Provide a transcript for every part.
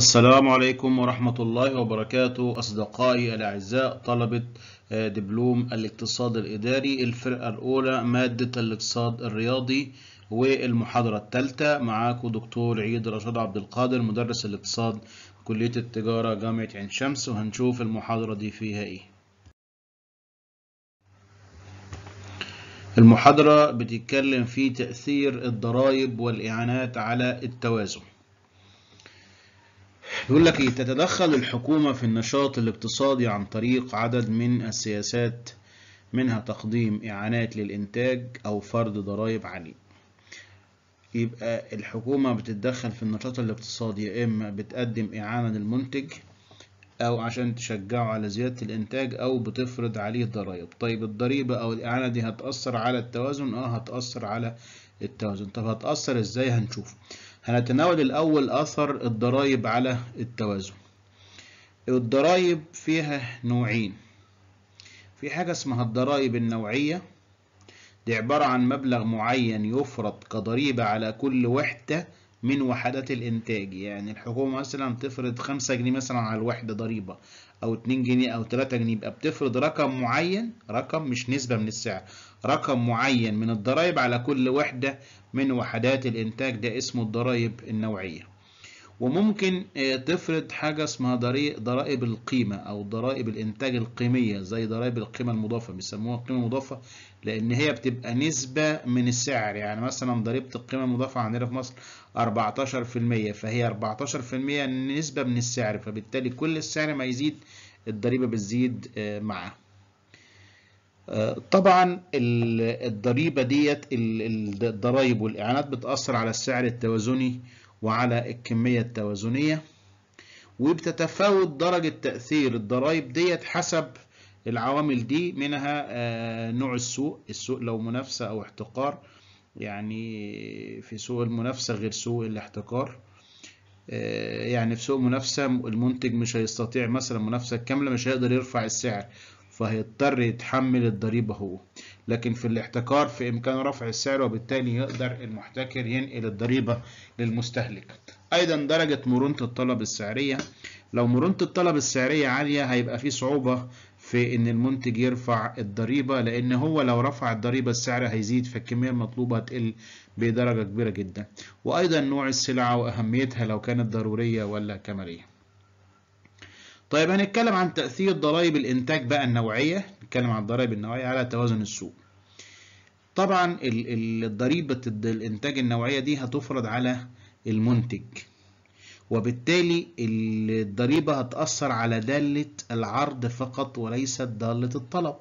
السلام عليكم ورحمة الله وبركاته أصدقائي الأعزاء طلبة آه، دبلوم الاقتصاد الإداري الفرقة الأولى مادة الاقتصاد الرياضي والمحاضرة الثالثة معاكم دكتور عيد رشاد عبد القادر مدرس الاقتصاد كلية التجارة جامعة عين شمس وهنشوف المحاضرة دي فيها إيه المحاضرة بتتكلم في تأثير الضرائب والإعانات على التوازن يقول لك ايه تتدخل الحكومة في النشاط الاقتصادي عن طريق عدد من السياسات منها تقديم إعانات للإنتاج أو فرض ضرائب عليه يبقى الحكومة بتتدخل في النشاط الاقتصادي يا إما بتقدم إعانة للمنتج أو عشان تشجعه على زيادة الإنتاج أو بتفرض عليه ضرائب طيب الضريبة أو الإعانة دي هتأثر على التوازن أه هتأثر على التوازن طب هتأثر إزاي هنشوف هنتناول الأول أثر الضرائب على التوازن الضرائب فيها نوعين في حاجة اسمها الضرائب النوعية دي عبارة عن مبلغ معين يفرض كضريبة على كل وحدة من وحدات الإنتاج يعني الحكومة مثلا تفرض خمسة جنيه مثلا على الوحدة ضريبة او 2 جنيه او 3 جنيه يبقى بتفرض رقم معين رقم مش نسبة من السعر رقم معين من الضرائب على كل وحدة من وحدات الانتاج ده اسمه الضرائب النوعية وممكن آه، تفرض حاجة اسمها ضرائب القيمة أو ضرائب الإنتاج القيمية زي ضرائب القيمة المضافة بيسموها القيمة المضافة لأن هي بتبقى نسبة من السعر يعني مثلا ضريبة القيمة المضافة عندنا في مصر 14% فهي 14% نسبة من السعر فبالتالي كل السعر ما يزيد الضريبة بتزيد آه، معاه. آه، طبعا الضريبة ديت الضرايب والإعانات بتأثر على السعر التوازني وعلى الكمية التوازنية وبتتفاوت درجة تأثير الضرائب ديت حسب العوامل دي منها آه، نوع السوق السوق لو منافسة أو احتقار يعني في سوق المنافسة غير سوق الاحتقار آه، يعني في سوق منافسة المنتج مش هيستطيع مثلا منافسة كاملة مش هيقدر يرفع السعر فهيضطر يتحمل الضريبة هو لكن في الاحتكار في إمكانه رفع السعر وبالتالي يقدر المحتكر ينقل الضريبة للمستهلك أيضا درجة مرونة الطلب السعرية لو مرونة الطلب السعرية عالية هيبقى في صعوبة في ان المنتج يرفع الضريبة لان هو لو رفع الضريبة السعر هيزيد فالكمية المطلوبة هتقل بدرجة كبيرة جدا وايضا نوع السلعة واهميتها لو كانت ضرورية ولا كمالية طيب هنتكلم عن تأثير ضرائب الإنتاج بقى النوعية نتكلم عن الضرائب النوعية على توازن السوق طبعا الضريبة الإنتاج النوعية دي هتفرض على المنتج وبالتالي الضريبة هتأثر على دالة العرض فقط وليست دالة الطلب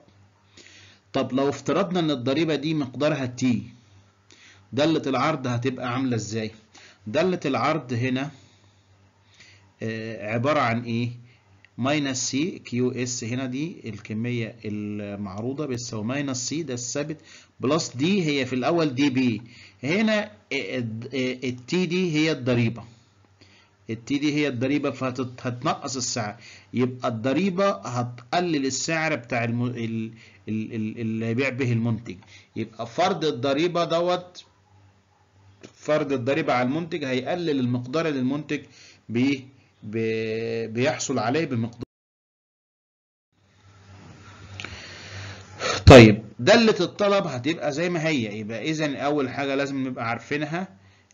طب لو افترضنا ان الضريبة دي مقدارها تي دالة العرض هتبقى عاملة ازاي دالة العرض هنا آه، عبارة عن ايه ماينس سي كيو اس هنا دي الكميه المعروضه بتساوي ماينس سي ده الثابت بلس دي هي في الاول دي بي هنا التي دي هي الضريبه التي دي هي الضريبه فهتنقص السعر يبقى الضريبه هتقلل السعر بتاع الم... ال... ال... ال... اللي هيبيع به المنتج يبقى فرض الضريبه دوت فرض الضريبه على المنتج هيقلل المقدار اللي المنتج بيه بيحصل عليه بمقدار طيب دالة الطلب هتبقى زي ما هي يبقى إذا أول حاجة لازم نبقى عارفينها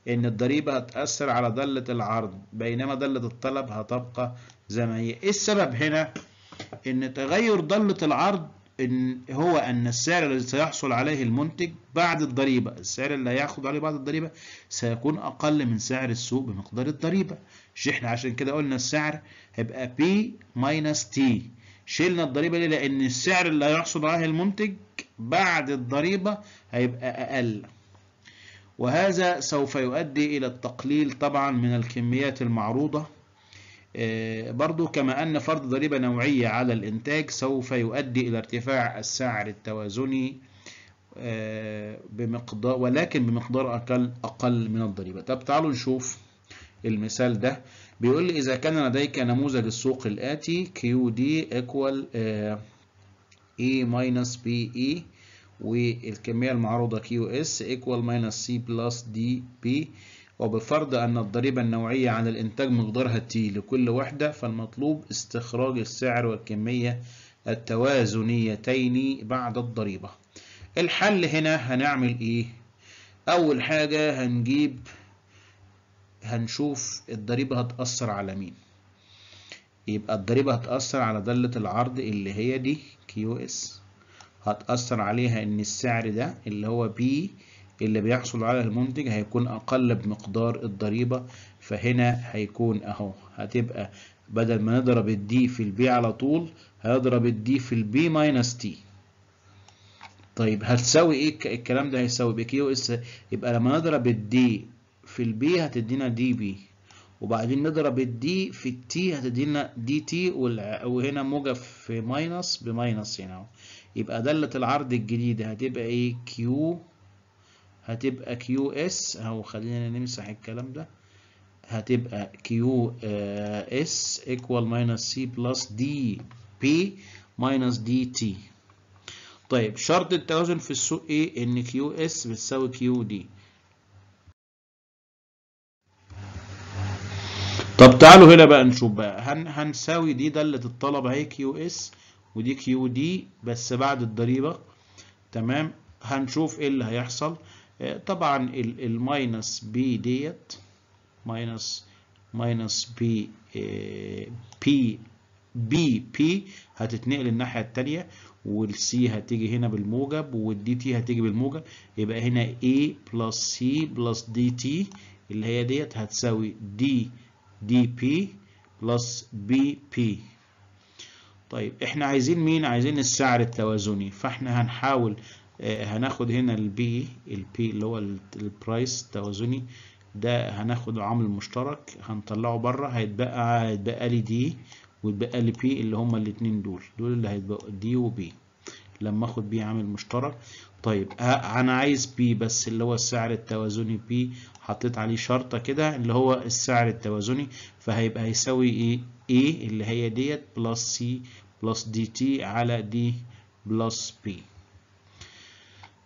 إن الضريبة هتأثر على دالة العرض بينما دالة الطلب هتبقى زي ما هي إيه السبب هنا؟ إن تغير دالة العرض إن هو أن السعر الذي سيحصل عليه المنتج بعد الضريبة السعر اللي هياخد عليه بعد الضريبة سيكون أقل من سعر السوق بمقدار الضريبة شحن عشان كده قلنا السعر هيبقى بي ماينس تي شلنا الضريبة ليه؟ لأن السعر اللي هيحصل عليه المنتج بعد الضريبة هيبقى أقل وهذا سوف يؤدي إلى التقليل طبعا من الكميات المعروضة آه، برضو كما أن فرض ضريبة نوعية على الإنتاج سوف يؤدي إلى ارتفاع السعر التوازني آه، بمقدار ولكن بمقدار أقل أقل من الضريبة طب تعالوا نشوف المثال ده بيقول لي إذا كان لديك نموذج السوق الآتي QD equal آه، E minus PE والكمية المعروضة QS equal minus C plus DP وبفرض أن الضريبة النوعية على الإنتاج مقدارها T لكل وحدة فالمطلوب استخراج السعر والكمية التوازنيتين بعد الضريبة الحل هنا هنعمل إيه؟ أول حاجة هنجيب هنشوف الضريبة هتأثر على مين يبقى الضريبة هتأثر على دالة العرض اللي هي دي كيو اس هتأثر عليها ان السعر ده اللي هو بي اللي بيحصل على المنتج هيكون اقل بمقدار الضريبة فهنا هيكون اهو هتبقى بدل ما نضرب الدي في البي على طول هيضرب الدي في البي ماينس تي طيب هتساوي ايه الكلام ده هيساوي بكيو اس يبقى لما نضرب الدي في البي هتدينا دي بي وبعدين نضرب الدي في التي هتدينا دي تي وهنا موجب في ماينس بماينس هنا يبقى دالة العرض الجديدة هتبقى ايه كيو هتبقى كيو اس اهو خلينا نمسح الكلام ده هتبقى كيو اس ايكوال ماينس سي بلس دي بي ماينس دي تي طيب شرط التوازن في السوق ايه ان كيو اس بتساوي كيو دي طب تعالوا هنا بقى نشوف بقى هن هنساوي دي دالة الطلب اهي كيو اس ودي كيو دي بس بعد الضريبة تمام هنشوف ايه اللي هيحصل آه، طبعا الماينس بي ديت ماينس ماينس بي بي بي بي هتتنقل الناحية التانية والسي هتيجي هنا بالموجب والدي تي هتيجي بالموجب يبقى هنا اي بلس سي بلس دي تي اللي هي ديت هتساوي دي دي بي بلس بي بي طيب احنا عايزين مين عايزين السعر التوازني فاحنا هنحاول آه، هناخد هنا البي البي اللي هو البرايس التوازني ده هناخد عامل مشترك هنطلعه بره هيتبقى هيتبقى لي دي ويتبقى لي بي اللي هما الاتنين دول دول اللي هيتبقوا دي وبي لما اخد بي عامل مشترك طيب انا عايز بي بس اللي هو السعر التوازني بي حطيت عليه شرطه كده اللي هو السعر التوازني فهيبقى هيساوي ايه ايه اللي هي ديت بلس سي بلس دي تي على دي بلس بي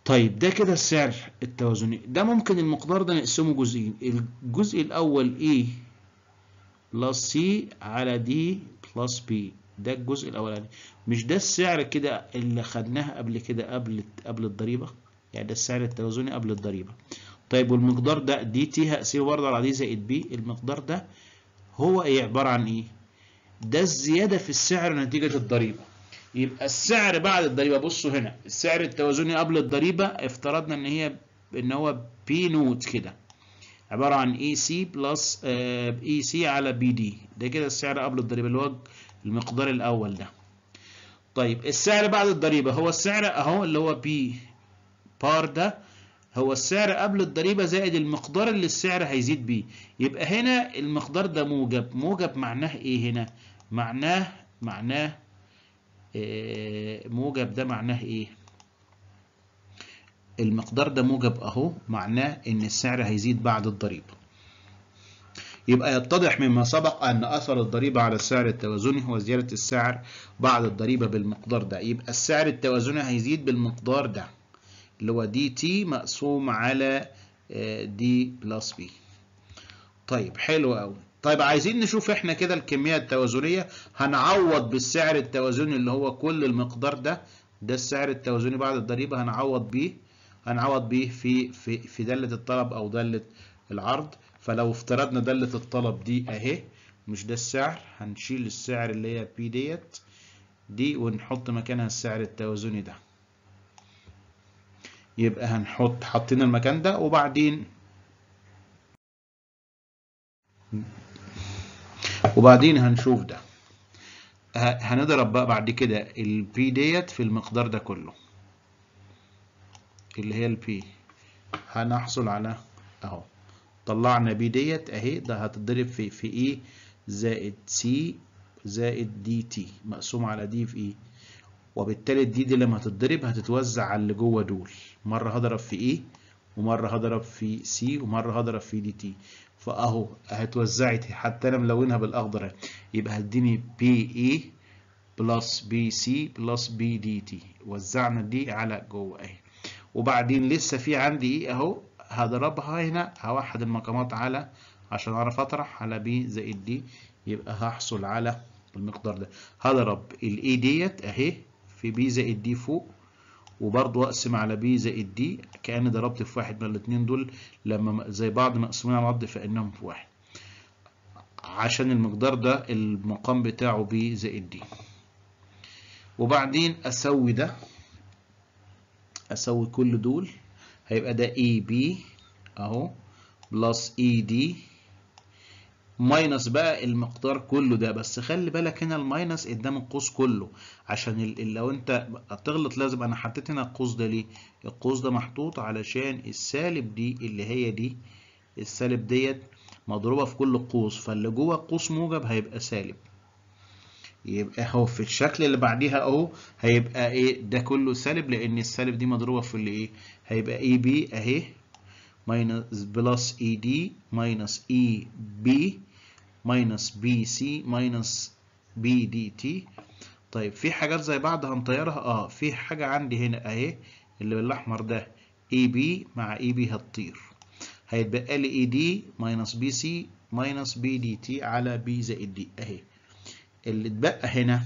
طيب ده كده السعر التوازني ده ممكن المقدار ده نقسمه جزئين الجزء الاول ايه بلس سي على دي بلس بي ده الجزء الاولاني مش ده السعر كده اللي خدناه قبل كده قبل قبل الضريبه يعني ده السعر التوازني قبل الضريبه طيب والمقدار ده دي تي هقسمه برضه على دي زائد بي المقدار ده هو ايه عباره عن ايه ده الزياده في السعر نتيجه الضريبه يبقى السعر بعد الضريبه بصوا هنا السعر التوازني قبل الضريبه افترضنا ان هي ان هو بي نوت كده عباره عن اي سي بلس اي سي على بي دي ده كده السعر قبل الضريبه اللي هو المقدار الأول ده طيب السعر بعد الضريبة هو السعر أهو اللي هو بي بار ده هو السعر قبل الضريبة زائد المقدار اللي السعر هيزيد بيه يبقى هنا المقدار ده موجب موجب معناه إيه هنا معناه معناه آه، موجب ده معناه إيه المقدار ده موجب أهو معناه إن السعر هيزيد بعد الضريبة يبقى يتضح مما سبق أن أثر الضريبة على السعر التوازني هو زيادة السعر بعد الضريبة بالمقدار ده يبقى السعر التوازني هيزيد بالمقدار ده اللي هو دي تي مقسوم على دي بلس بي طيب حلو قوي طيب عايزين نشوف احنا كده الكمية التوازنية هنعوض بالسعر التوازني اللي هو كل المقدار ده ده السعر التوازني بعد الضريبة هنعوض بيه هنعوض بيه في في في دالة الطلب أو دالة العرض فلو افترضنا دالة الطلب دي اهي مش ده السعر هنشيل السعر اللي هي بي ديت دي ونحط مكانها السعر التوازني ده يبقى هنحط حطينا المكان ده وبعدين وبعدين هنشوف ده هنضرب بقى بعد كده البي ديت في المقدار ده كله اللي هي البي هنحصل على اهو طلعنا بي ديت اهي ده هتضرب في في اي زائد سي زائد دي تي مقسوم على دي في اي e. وبالتالي الدي دي لما تتضرب هتتوزع على اللي جوه دول مره هضرب في اي e، ومره هضرب في سي ومره هضرب في دي تي فاهو هتوزعت حتى انا ملونها بالاخضر يبقى هتديني بي اي بلس بي سي بلس بي دي تي وزعنا دي على جوه اهي وبعدين لسه في عندي ايه اهو هضربها هنا هوحد المقامات على عشان اعرف اطرح على ب زائد دي يبقى هحصل على المقدار ده هضرب الاي ديت اهي في بي زائد دي فوق وبرضه اقسم على بي زائد دي كاني ضربت في واحد من الاثنين دول لما زي بعض مقسومين على بعض فانهم في واحد عشان المقدار ده المقام بتاعه بي زائد دي وبعدين اسوي ده اسوي كل دول هيبقى ده اي e بي اهو بلس اي دي ماينس بقى المقدار كله ده بس خلي بالك هنا الماينس قدام القوس كله عشان لو انت هتغلط لازم انا حطيت هنا القوس ده ليه القوس ده محطوط علشان السالب دي اللي هي دي السالب ديت مضروبه في كل قوس فاللي جوه قوس موجب هيبقى سالب يبقى اهو في الشكل اللي بعديها اهو هيبقى ايه ده كله سالب لان السالب دي مضروبه في اللي ايه هيبقى اي بي اهي ماينس بلس اي دي ماينس اي بي ماينس بي سي ماينس بي دي تي طيب في حاجات زي بعض هنطيرها اه في حاجه عندي هنا اهي اللي بالاحمر ده اي بي مع اي بي هتطير هيتبقى لي اي دي ماينس بي سي ماينس بي دي تي على بي زائد دي اهي اللي اتبقى هنا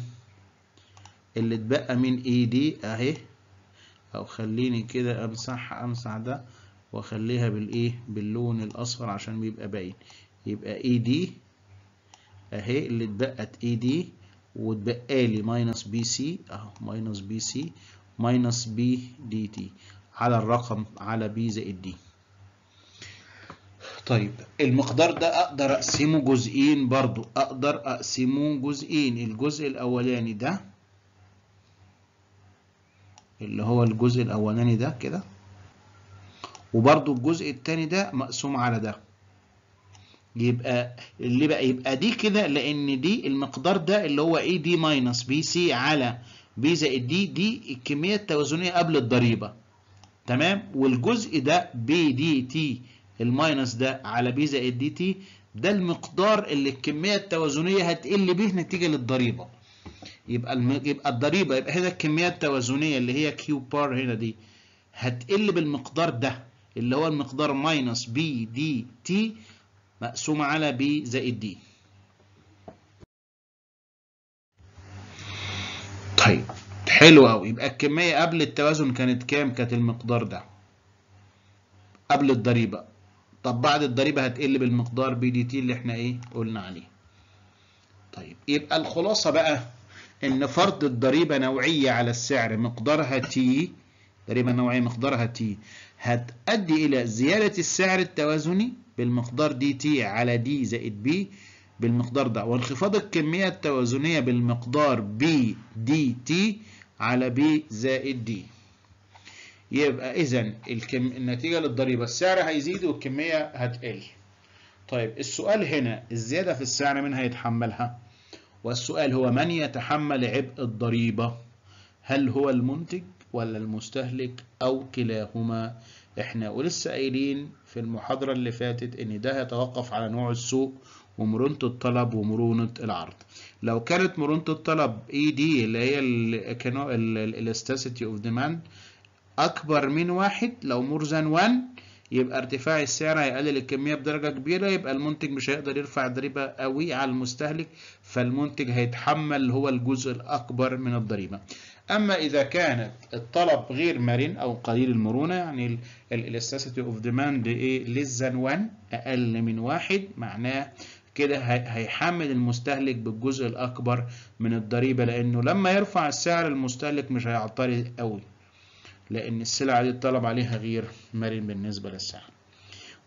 اللي اتبقى من اي دي اهي او خليني كده امسحها امسح ده واخليها بالايه باللون الاصفر عشان بيبقى باين يبقى اي دي اهي اللي اتبقت اي دي واتبقى لي ماينس بي سي اهو ماينس بي سي ماينس بي دي تي على الرقم على بي زائد دي طيب المقدار ده اقدر اقسمه جزئين برضو اقدر اقسمه جزئين الجزء الاولاني ده اللي هو الجزء الاولاني ده كده وبرضو الجزء التاني ده مقسوم على ده يبقى اللي بقى يبقى دي كده لان دي المقدار ده اللي هو اي دي ماينس بي سي على بي زائد دي دي الكميه التوازنيه قبل الضريبه تمام والجزء ده بي دي تي الماينس ده على بي زائد دي تي ده المقدار اللي الكميه التوازنيه هتقل بيه نتيجه للضريبه يبقى الم... يبقى الضريبه يبقى هنا الكميه التوازنيه اللي هي كيو بار هنا دي هتقل بالمقدار ده اللي هو المقدار ماينس بي دي تي مقسومه على بي زائد دي طيب حلو قوي يبقى الكميه قبل التوازن كانت كام كانت المقدار ده قبل الضريبه طب بعد الضريبه هتقل بالمقدار بي دي تي اللي احنا ايه قلنا عليه طيب يبقى الخلاصه بقى ان فرض الضريبه نوعيه على السعر مقدارها تي ضريبه نوعيه مقدارها تي هتؤدي الى زياده السعر التوازني بالمقدار دي تي على دي زائد بي بالمقدار ده وانخفاض الكميه التوازنيه بالمقدار بي دي تي على بي زائد دي يبقى إذا الكم... النتيجة للضريبة السعر هيزيد والكمية هتقل. طيب السؤال هنا الزيادة في السعر مين هيتحملها؟ والسؤال هو من يتحمل عبء الضريبة؟ هل هو المنتج ولا المستهلك أو كلاهما؟ احنا ولسه قايلين في المحاضرة اللي فاتت إن ده هيتوقف على نوع السوق ومرونة الطلب ومرونة العرض. لو كانت مرونة الطلب اي دي اللي هي الاستاسيتي اوف ديماند أكبر من واحد لو مور ذان 1 يبقى ارتفاع السعر هيقلل الكمية بدرجة كبيرة يبقى المنتج مش هيقدر يرفع الضريبة قوي على المستهلك فالمنتج هيتحمل هو الجزء الأكبر من الضريبة أما إذا كانت الطلب غير مرن أو قليل المرونة يعني الإلستاسيتي أوف ديماند إيه less than 1 أقل من واحد معناه كده هيحمل المستهلك بالجزء الأكبر من الضريبة لأنه لما يرفع السعر المستهلك مش هيعترض قوي لأن السلعة دي الطلب عليها غير مرن بالنسبة للسعر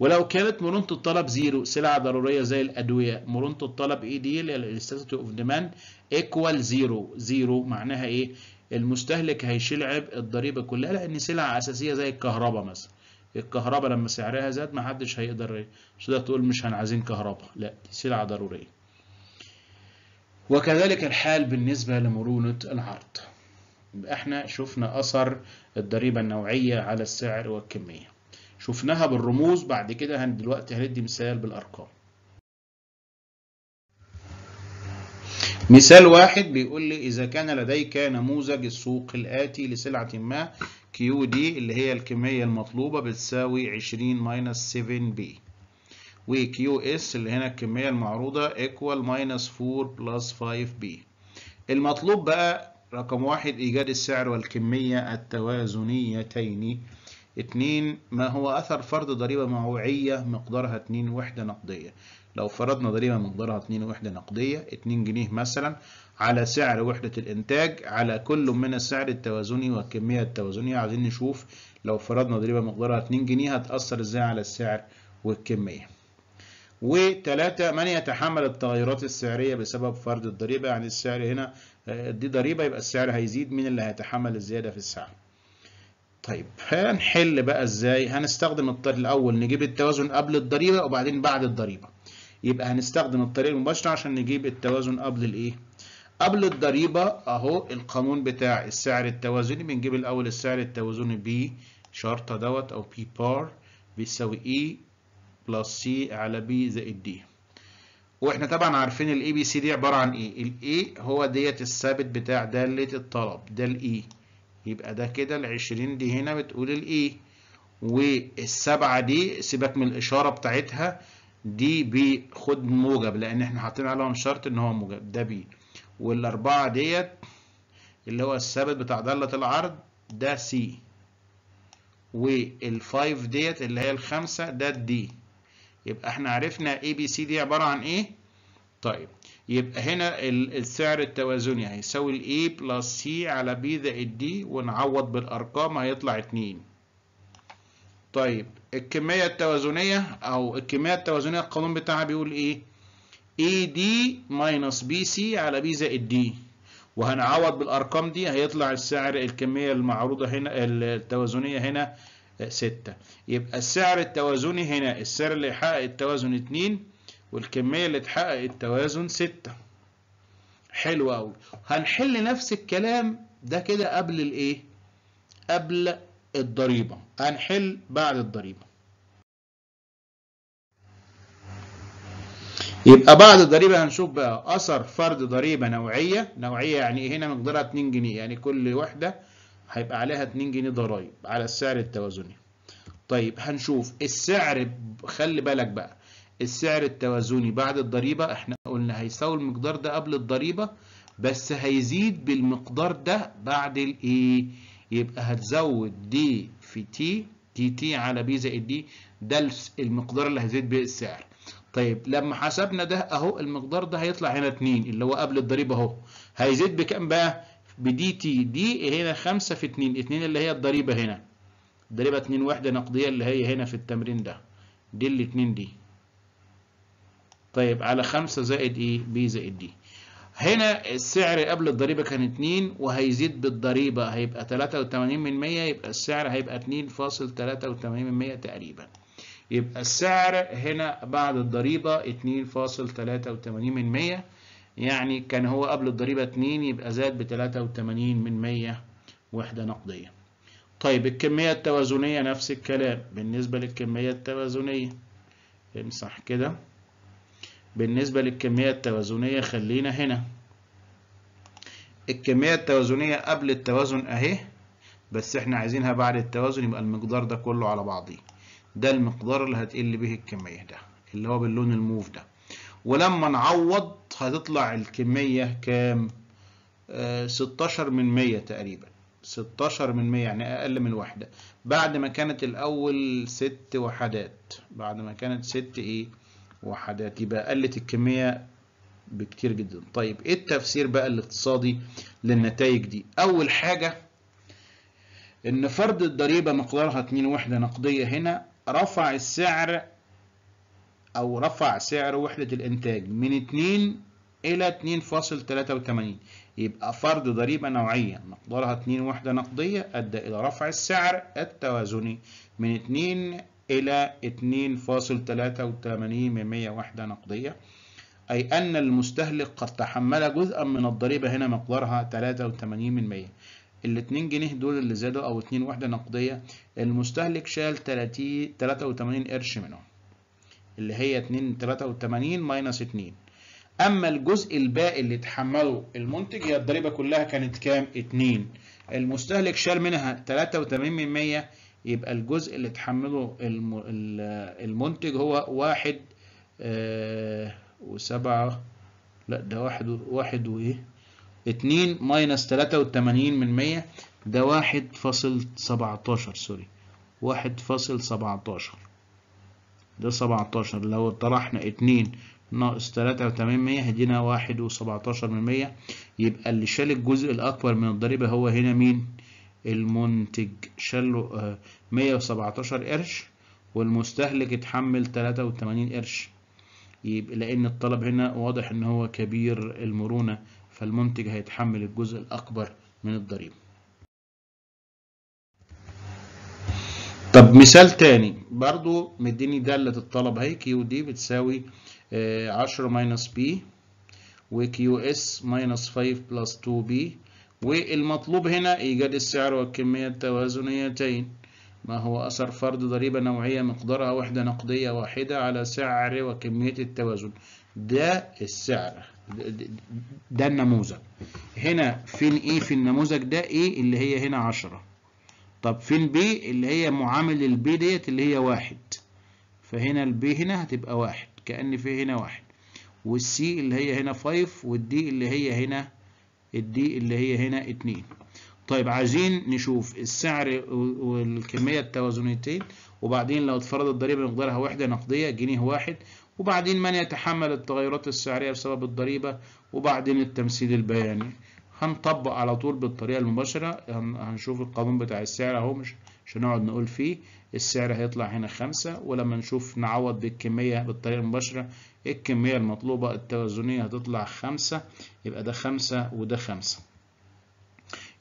ولو كانت مرونة الطلب زيرو سلعة ضرورية زي الأدوية مرونة الطلب إيه دي الاستاتيتي أوف ديماند إيكوال زيرو زيرو معناها إيه المستهلك هيشيل عبء الضريبة كلها لأن سلعة أساسية زي الكهرباء مثلا الكهرباء لما سعرها زاد محدش هيقدر مش هتقدر تقول مش هنعزين كهرباء لا دي سلعة ضرورية وكذلك الحال بالنسبة لمرونة العرض يبقى احنا شفنا اثر الضريبه النوعيه على السعر والكميه شفناها بالرموز بعد كده هن دلوقتي هندي مثال بالارقام مثال واحد بيقول لي إذا كان لديك نموذج السوق الآتي لسلعة ما كيو دي اللي هي الكمية المطلوبة بتساوي 20 ماينس 7 بي وكيو اس اللي هنا الكمية المعروضة ايكوال ماينس 4 بلس 5 بي المطلوب بقى رقم واحد إيجاد السعر والكمية التوازنيتين اتنين ما هو أثر فرض ضريبة موعية مقدارها اتنين وحدة نقدية لو فرضنا ضريبة مقدارها اتنين وحدة نقدية اتنين جنيه مثلا على سعر وحدة الإنتاج على كل من السعر التوازني والكمية التوازنية عايزين نشوف لو فرضنا ضريبة مقدارها اتنين جنيه هتأثر ازاي على السعر والكمية وتلاتة من يتحمل التغيرات السعرية بسبب فرض الضريبة يعني السعر هنا آه، دي ضريبه يبقى السعر هيزيد مين اللي هيتحمل الزياده في السعر طيب هنحل بقى ازاي هنستخدم الطريق الاول نجيب التوازن قبل الضريبه وبعدين بعد الضريبه يبقى هنستخدم الطريق المباشر عشان نجيب التوازن قبل الايه قبل الضريبه اهو القانون بتاع السعر التوازني بنجيب الاول السعر التوازني ب شرطه دوت او بي بار بيساوي اي بلس سي على بي زائد دي واحنا طبعا عارفين الاي بي سي دي عباره عن ايه الاي هو ديت الثابت بتاع داله الطلب ده الاي e. يبقى ده كده ال20 دي هنا بتقول الاي e. والسبعه دي سيبك من الاشاره بتاعتها دي بي خد موجب لان احنا حاطين عليهم شرط ان هو موجب ده بي والاربعه ديت اللي هو الثابت بتاع داله العرض ده سي والفايف ديت اللي هي الخمسه ده دي يبقى احنا عرفنا اي بي سي دي عباره عن ايه طيب يبقى هنا السعر التوازني هيساوي الاي بلس سي على بي زائد دي ونعوض بالارقام هيطلع 2 طيب الكميه التوازنيه او الكميه التوازنيه القانون بتاعها بيقول ايه اي دي ماينص بي سي على بي زائد دي وهنعوض بالارقام دي هيطلع السعر الكميه المعروضه هنا التوازنيه هنا 6 يبقى السعر التوازني هنا السعر اللي يحقق التوازن 2 والكمية اللي تحقق التوازن 6 حلو قوي هنحل نفس الكلام ده كده قبل الايه قبل الضريبة هنحل بعد الضريبة يبقى بعد الضريبة هنشوف بقى أثر فرض ضريبة نوعية نوعية يعني إيه؟ هنا مقدارها 2 جنيه يعني كل واحدة هيبقى عليها 2 جنيه ضرايب على السعر التوازني طيب هنشوف السعر خلي بالك بقى السعر التوازني بعد الضريبة احنا قلنا هيساوي المقدار ده قبل الضريبة بس هيزيد بالمقدار ده بعد الايه يبقى هتزود دي في تي دي تي على بي زائد دي ده المقدار اللي هيزيد بيه السعر طيب لما حسبنا ده اهو المقدار ده هيطلع هنا 2 اللي هو قبل الضريبه اهو هيزيد بكام بقى بدي تي دي هنا 5 في 2 2 اللي هي الضريبة هنا الضريبة 2 وحدة نقدية اللي هي هنا في التمرين ده دي ال 2 دي طيب على 5 زائد ايه بي زائد دي هنا السعر قبل الضريبة كان 2 وهيزيد بالضريبة هيبقى 83 من 100 يبقى السعر هيبقى 2.83 من 100 تقريبا يبقى السعر هنا بعد الضريبة 2.83 من 100 يعني كان هو قبل الضريبة 2 يبقى زاد ب 83 من 100 وحدة نقدية طيب الكمية التوازنية نفس الكلام بالنسبة للكمية التوازنية امسح كده بالنسبة للكمية التوازنية خلينا هنا الكمية التوازنية قبل التوازن اهي بس احنا عايزينها بعد التوازن يبقى المقدار ده كله على بعضيه ده المقدار اللي هتقل به الكمية ده اللي هو باللون الموف ده ولما نعوض هتطلع الكمية كام؟ آه، ستاشر من مية تقريبا ستاشر من مية يعني أقل من واحدة بعد ما كانت الأول ست وحدات بعد ما كانت ست إيه؟ وحدات يبقى قلت الكمية بكتير جدا طيب إيه التفسير بقى الاقتصادي للنتائج دي؟ أول حاجة إن فرض الضريبة مقدارها اتنين وحدة نقدية هنا رفع السعر أو رفع سعر وحدة الإنتاج من 2 إلى 2.83 يبقى فرض ضريبة نوعية مقدارها 2 وحدة نقدية أدى إلى رفع السعر التوازني من 2 إلى 2.83 من 100 وحدة نقدية أي أن المستهلك قد تحمل جزءا من الضريبة هنا مقدارها 83 من 100 ال 2 جنيه دول اللي زادوا أو 2 وحدة نقدية المستهلك شال 30 83 قرش منهم اللي هي 2 83 ماينس 2 اما الجزء الباقي اللي تحمله المنتج هي الضريبه كلها كانت كام 2 المستهلك شال منها 83 يبقى الجزء اللي تحمله المنتج هو 1 آه، و7 لا ده 1 1 و 2 ماينس 83 من 100 ده 1.17 سوري 1.17 ده سبعتاشر لو طرحنا اتنين ناقص تلاتة وتمام مية هيدينا واحد وسبعتاشر من مية يبقى اللي شال الجزء الأكبر من الضريبة هو هنا مين؟ المنتج شال آه، مية وسبعتاشر قرش والمستهلك اتحمل تلاتة وتمانين قرش يبقى لأن الطلب هنا واضح إن هو كبير المرونة فالمنتج هيتحمل الجزء الأكبر من الضريبة طب مثال تاني برضو مديني دالة الطلب اهي كيو دي بتساوي آه، عشرة ماينس بي وكيو اس ماينس فايف بلس تو بي والمطلوب هنا ايجاد السعر والكمية التوازنيتين ما هو أثر فرض ضريبة نوعية مقدارها وحدة نقدية واحدة على سعر وكمية التوازن ده السعر ده النموذج هنا فين ايه e، في النموذج ده ايه اللي هي هنا 10 طب فين بي اللي هي معامل البي ديت اللي هي واحد فهنا البي هنا هتبقى واحد كأن في هنا واحد والسي اللي هي هنا 5 والدي اللي هي هنا الدي اللي هي هنا 2 طيب عايزين نشوف السعر والكمية التوازنيتين وبعدين لو اتفرضت الضريبة مقدارها وحدة نقدية جنيه واحد وبعدين من يتحمل التغيرات السعرية بسبب الضريبة وبعدين التمثيل البياني هنطبق على طول بالطريقة المباشرة هنشوف القانون بتاع السعر اهو مش هنقعد نقول فيه السعر هيطلع هنا خمسة ولما نشوف نعوض بالكمية بالطريقة المباشرة الكمية المطلوبة التوازنية هتطلع خمسة يبقى ده خمسة وده خمسة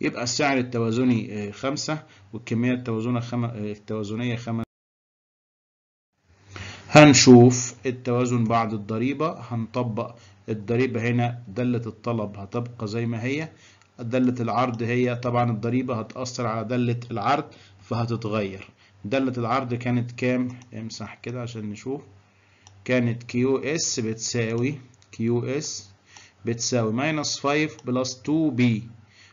يبقى السعر التوازني آه، خمسة والكمية التوازنة خم... آه، التوازنية خمسة هنشوف التوازن بعد الضريبة هنطبق الضريبة هنا دالة الطلب هتبقى زي ما هي دالة العرض هي طبعا الضريبة هتأثر على دالة العرض فهتتغير دالة العرض كانت كام امسح كده عشان نشوف كانت كيو اس بتساوي كيو اس بتساوي ماينس 5 بلس 2 بي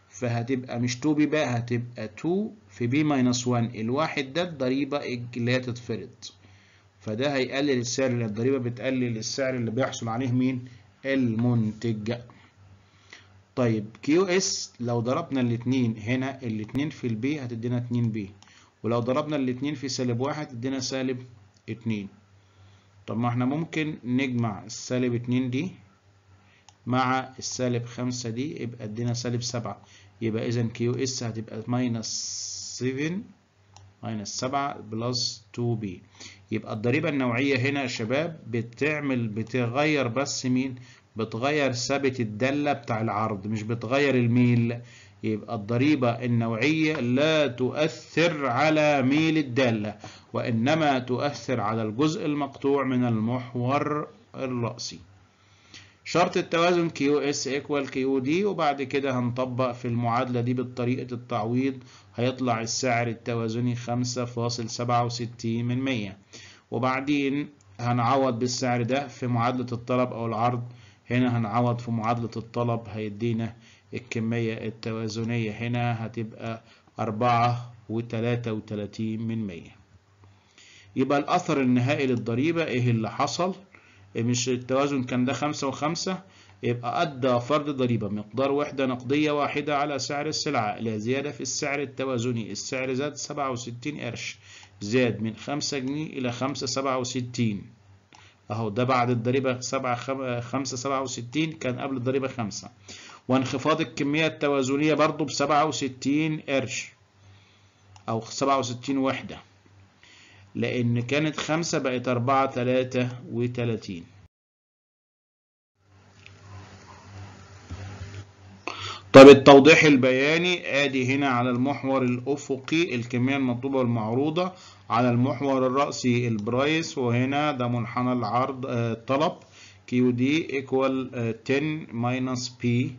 فهتبقى مش 2 بي بقى هتبقى 2 في بي ماينس 1 الواحد ده الضريبة اللي هي تتفرض فده هيقلل السعر الضريبة بتقلل السعر اللي بيحصل عليه مين المنتج طيب كيو اس لو ضربنا الاتنين هنا الاتنين في البي هتدينا اتنين بي ولو ضربنا الاتنين في سالب واحد هتدينا سالب اتنين طب ما احنا ممكن نجمع السالب اتنين دي مع السالب خمسة دي يبقى ادينا سالب سبعة يبقى اذا كيو اس هتبقى ماينس سيفن ماينس سبعة بلس تو بي يبقى الضريبة النوعية هنا يا شباب بتعمل بتغير بس مين بتغير ثابت الدالة بتاع العرض مش بتغير الميل يبقى الضريبة النوعية لا تؤثر على ميل الدالة وإنما تؤثر على الجزء المقطوع من المحور الرأسي شرط التوازن QS equal QD وبعد كده هنطبق في المعادلة دي بالطريقة التعويض هيطلع السعر التوازني 5.67 من 100 وبعدين هنعوض بالسعر ده في معادلة الطلب أو العرض هنا هنعوض في معادلة الطلب هيدينا الكمية التوازنية هنا هتبقى أربعة وتلاتة وتلاتين من مية يبقى الأثر النهائي للضريبة إيه اللي حصل إيه مش التوازن كان ده خمسة وخمسة يبقى أدى فرض ضريبة مقدار وحدة نقدية واحدة على سعر السلعة إلى زيادة في السعر التوازني السعر زاد سبعة وستين قرش زاد من خمسة جنيه إلى خمسة سبعة وستين اهو ده بعد الضريبه 7 5 67 كان قبل الضريبه 5 وانخفاض الكميه التوازنيه برضه ب 67 قرش او 67 وحده لان كانت 5 بقت 4 33 طب التوضيح البياني ادي هنا على المحور الافقي الكميه المطلوبه والمعروضه على المحور الرأسي البرايس وهنا ده منحنى العرض الطلب كيو دي ايكوال 10 ماينس بي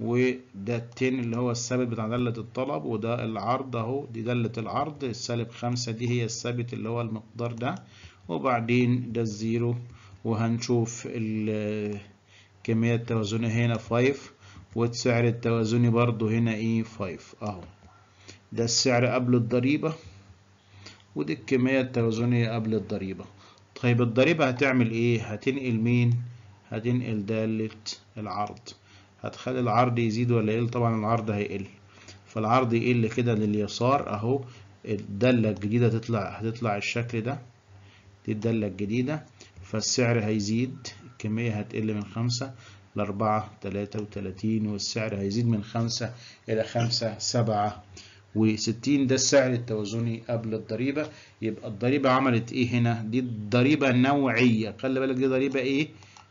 وده التن اللي هو الثابت بتاع دالة الطلب وده العرض اهو دي دالة العرض السالب خمسة دي هي الثابت اللي هو المقدار ده وبعدين ده الزيرو وهنشوف الكمية آه، التوازنية هنا 5 والسعر التوازني برضو هنا ايه e 5 اهو ده السعر قبل الضريبة ودي الكمية التوازنية قبل الضريبة طيب الضريبة هتعمل ايه هتنقل مين هتنقل دالة العرض هتخلي العرض يزيد ولا يقل طبعا العرض هيقل فالعرض يقل كده لليسار اهو الدالة الجديدة تطلع هتطلع الشكل ده دي الدالة الجديدة فالسعر هيزيد الكمية هتقل من خمسة لأربعة تلاتة وتلاتين والسعر هيزيد من خمسة إلى خمسة سبعة و60 ده السعر التوازني قبل الضريبة يبقى الضريبة عملت ايه هنا دي الضريبة نوعية خلي بالك دي ضريبة ايه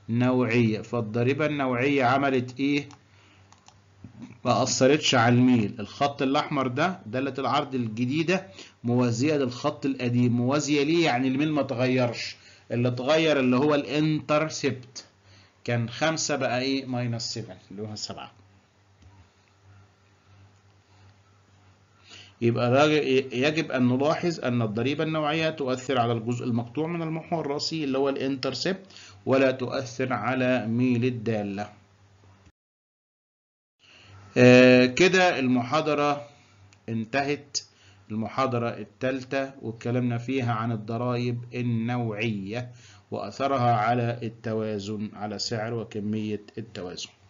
نوعية فالضريبة النوعية عملت ايه ما أثرتش على الميل الخط الأحمر ده دالة العرض الجديدة موازية للخط القديم موازية ليه يعني الميل ما تغيرش اللي اتغير اللي هو الانترسبت كان خمسة بقى ايه ماينس 7 اللي هو 7 يبقى يجب أن نلاحظ أن الضريبة النوعية تؤثر على الجزء المقطوع من المحور الرأسي اللي هو الانترسبت ولا تؤثر على ميل الدالة آه كده المحاضرة انتهت المحاضرة الثالثة واتكلمنا فيها عن الضرائب النوعية وأثرها على التوازن على سعر وكمية التوازن